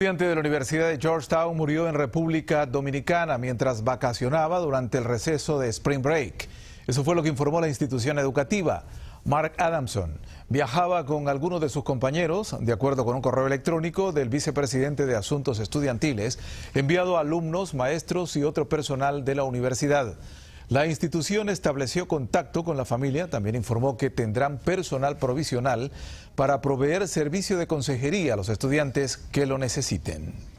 estudiante de la Universidad de Georgetown murió en República Dominicana mientras vacacionaba durante el receso de Spring Break. Eso fue lo que informó la institución educativa. Mark Adamson viajaba con algunos de sus compañeros, de acuerdo con un correo electrónico del vicepresidente de Asuntos Estudiantiles, enviado a alumnos, maestros y otro personal de la universidad. La institución estableció contacto con la familia, también informó que tendrán personal provisional para proveer servicio de consejería a los estudiantes que lo necesiten.